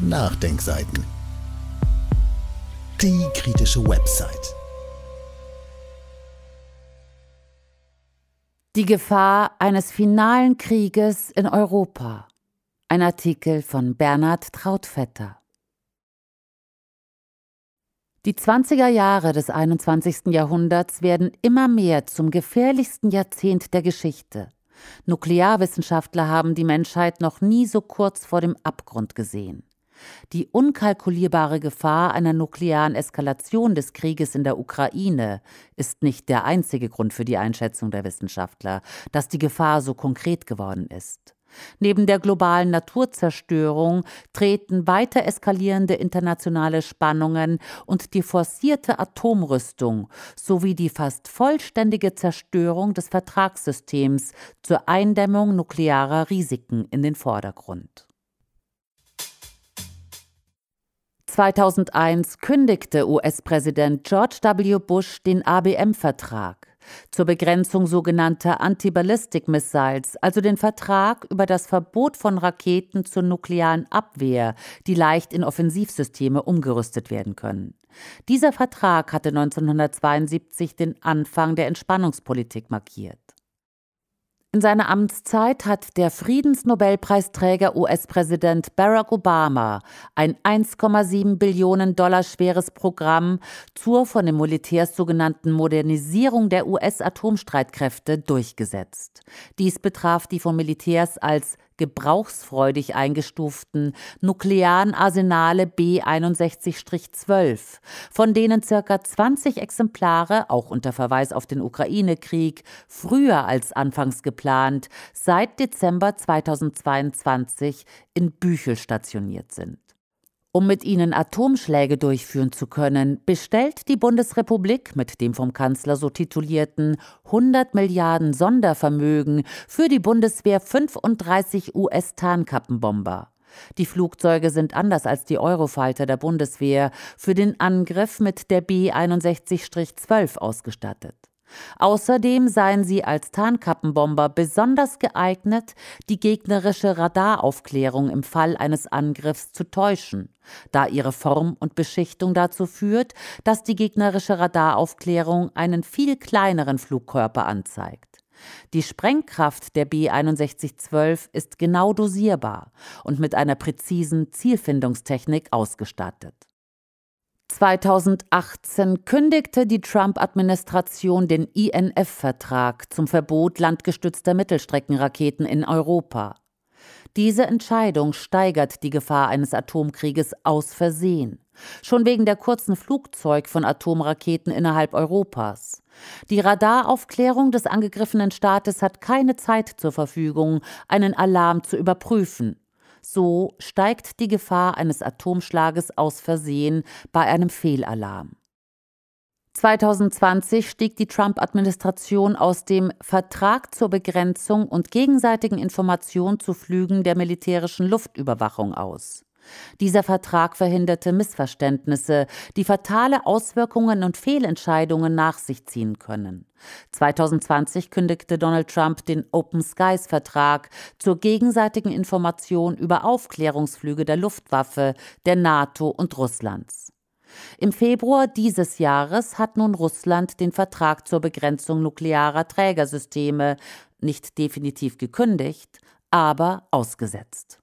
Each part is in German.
Nachdenkseiten. Die kritische Website. Die Gefahr eines finalen Krieges in Europa. Ein Artikel von Bernhard Trautvetter. Die 20er Jahre des 21. Jahrhunderts werden immer mehr zum gefährlichsten Jahrzehnt der Geschichte. Nuklearwissenschaftler haben die Menschheit noch nie so kurz vor dem Abgrund gesehen die unkalkulierbare Gefahr einer nuklearen Eskalation des Krieges in der Ukraine ist nicht der einzige Grund für die Einschätzung der Wissenschaftler, dass die Gefahr so konkret geworden ist. Neben der globalen Naturzerstörung treten weiter eskalierende internationale Spannungen und die forcierte Atomrüstung sowie die fast vollständige Zerstörung des Vertragssystems zur Eindämmung nuklearer Risiken in den Vordergrund. 2001 kündigte US-Präsident George W. Bush den ABM-Vertrag zur Begrenzung sogenannter Anti-Ballistic Missiles, also den Vertrag über das Verbot von Raketen zur nuklearen Abwehr, die leicht in Offensivsysteme umgerüstet werden können. Dieser Vertrag hatte 1972 den Anfang der Entspannungspolitik markiert. In seiner Amtszeit hat der Friedensnobelpreisträger US-Präsident Barack Obama ein 1,7 Billionen Dollar schweres Programm zur von den Militärs sogenannten Modernisierung der US-Atomstreitkräfte durchgesetzt. Dies betraf die von Militärs als gebrauchsfreudig eingestuften nuklearen Arsenale B61-12, von denen circa 20 Exemplare, auch unter Verweis auf den Ukraine-Krieg, früher als anfangs geplant, seit Dezember 2022 in Büchel stationiert sind. Um mit ihnen Atomschläge durchführen zu können, bestellt die Bundesrepublik mit dem vom Kanzler so titulierten 100 Milliarden Sondervermögen für die Bundeswehr 35 US-Tarnkappenbomber. Die Flugzeuge sind anders als die Eurofighter der Bundeswehr für den Angriff mit der B 61-12 ausgestattet. Außerdem seien sie als Tarnkappenbomber besonders geeignet, die gegnerische Radaraufklärung im Fall eines Angriffs zu täuschen, da ihre Form und Beschichtung dazu führt, dass die gegnerische Radaraufklärung einen viel kleineren Flugkörper anzeigt. Die Sprengkraft der B6112 ist genau dosierbar und mit einer präzisen Zielfindungstechnik ausgestattet. 2018 kündigte die Trump-Administration den INF-Vertrag zum Verbot landgestützter Mittelstreckenraketen in Europa. Diese Entscheidung steigert die Gefahr eines Atomkrieges aus Versehen, schon wegen der kurzen Flugzeug von Atomraketen innerhalb Europas. Die Radaraufklärung des angegriffenen Staates hat keine Zeit zur Verfügung, einen Alarm zu überprüfen. So steigt die Gefahr eines Atomschlages aus Versehen bei einem Fehlalarm. 2020 stieg die Trump-Administration aus dem Vertrag zur Begrenzung und gegenseitigen Information zu Flügen der militärischen Luftüberwachung aus. Dieser Vertrag verhinderte Missverständnisse, die fatale Auswirkungen und Fehlentscheidungen nach sich ziehen können. 2020 kündigte Donald Trump den Open Skies Vertrag zur gegenseitigen Information über Aufklärungsflüge der Luftwaffe, der NATO und Russlands. Im Februar dieses Jahres hat nun Russland den Vertrag zur Begrenzung nuklearer Trägersysteme nicht definitiv gekündigt, aber ausgesetzt.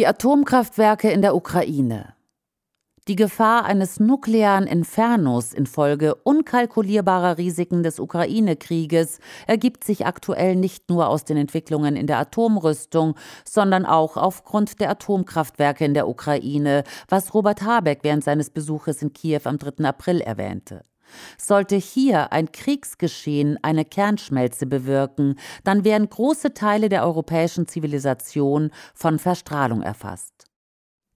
Die Atomkraftwerke in der Ukraine. Die Gefahr eines nuklearen Infernos infolge unkalkulierbarer Risiken des Ukraine-Krieges ergibt sich aktuell nicht nur aus den Entwicklungen in der Atomrüstung, sondern auch aufgrund der Atomkraftwerke in der Ukraine, was Robert Habeck während seines Besuches in Kiew am 3. April erwähnte. Sollte hier ein Kriegsgeschehen eine Kernschmelze bewirken, dann wären große Teile der europäischen Zivilisation von Verstrahlung erfasst.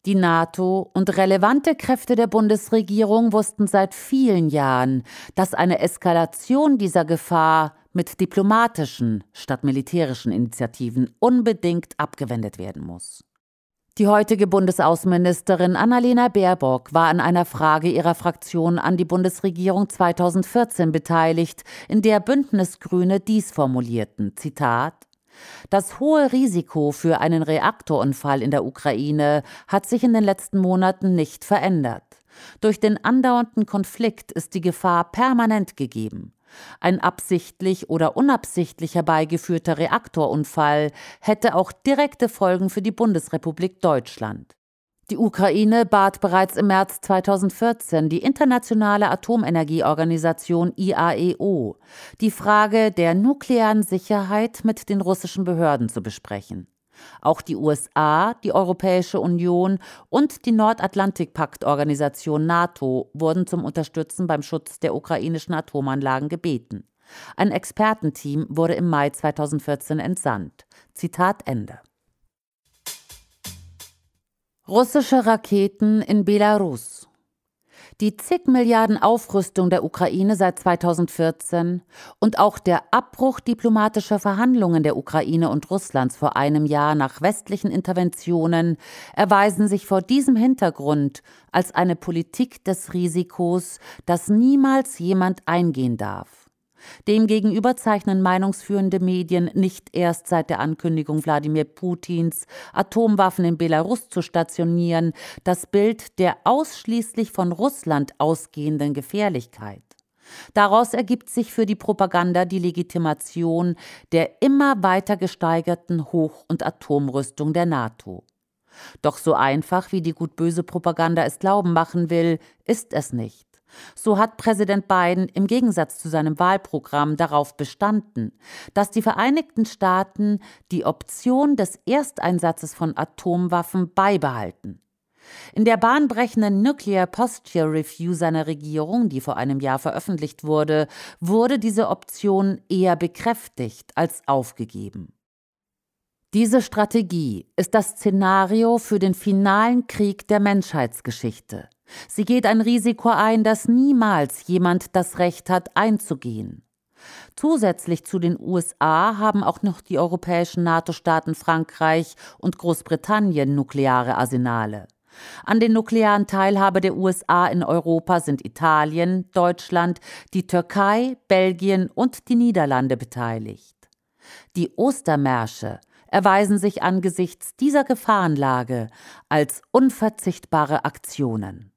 Die NATO und relevante Kräfte der Bundesregierung wussten seit vielen Jahren, dass eine Eskalation dieser Gefahr mit diplomatischen statt militärischen Initiativen unbedingt abgewendet werden muss. Die heutige Bundesaußenministerin Annalena Baerbock war an einer Frage ihrer Fraktion an die Bundesregierung 2014 beteiligt, in der Bündnisgrüne dies formulierten: Zitat das hohe Risiko für einen Reaktorunfall in der Ukraine hat sich in den letzten Monaten nicht verändert. Durch den andauernden Konflikt ist die Gefahr permanent gegeben. Ein absichtlich oder unabsichtlich herbeigeführter Reaktorunfall hätte auch direkte Folgen für die Bundesrepublik Deutschland. Die Ukraine bat bereits im März 2014 die Internationale Atomenergieorganisation IAEO, die Frage der nuklearen Sicherheit mit den russischen Behörden zu besprechen. Auch die USA, die Europäische Union und die Nordatlantikpaktorganisation NATO wurden zum Unterstützen beim Schutz der ukrainischen Atomanlagen gebeten. Ein Expertenteam wurde im Mai 2014 entsandt. Zitat Ende. Russische Raketen in Belarus. Die zig Milliarden Aufrüstung der Ukraine seit 2014 und auch der Abbruch diplomatischer Verhandlungen der Ukraine und Russlands vor einem Jahr nach westlichen Interventionen erweisen sich vor diesem Hintergrund als eine Politik des Risikos, das niemals jemand eingehen darf. Demgegenüber zeichnen Meinungsführende Medien nicht erst seit der Ankündigung Wladimir Putins, Atomwaffen in Belarus zu stationieren, das Bild der ausschließlich von Russland ausgehenden Gefährlichkeit. Daraus ergibt sich für die Propaganda die Legitimation der immer weiter gesteigerten Hoch- und Atomrüstung der NATO. Doch so einfach, wie die gut-böse Propaganda es glauben machen will, ist es nicht. So hat Präsident Biden im Gegensatz zu seinem Wahlprogramm darauf bestanden, dass die Vereinigten Staaten die Option des Ersteinsatzes von Atomwaffen beibehalten. In der bahnbrechenden Nuclear Posture Review seiner Regierung, die vor einem Jahr veröffentlicht wurde, wurde diese Option eher bekräftigt als aufgegeben. Diese Strategie ist das Szenario für den finalen Krieg der Menschheitsgeschichte. Sie geht ein Risiko ein, das niemals jemand das Recht hat einzugehen. Zusätzlich zu den USA haben auch noch die europäischen NATO-Staaten Frankreich und Großbritannien nukleare Arsenale. An den nuklearen Teilhabe der USA in Europa sind Italien, Deutschland, die Türkei, Belgien und die Niederlande beteiligt. Die Ostermärsche, erweisen sich angesichts dieser Gefahrenlage als unverzichtbare Aktionen.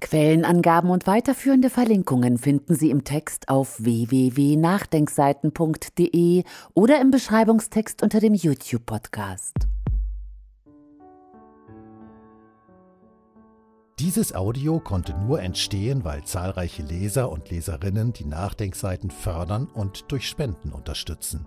Quellenangaben und weiterführende Verlinkungen finden Sie im Text auf www.nachdenkseiten.de oder im Beschreibungstext unter dem YouTube-Podcast. Dieses Audio konnte nur entstehen, weil zahlreiche Leser und Leserinnen die Nachdenkseiten fördern und durch Spenden unterstützen.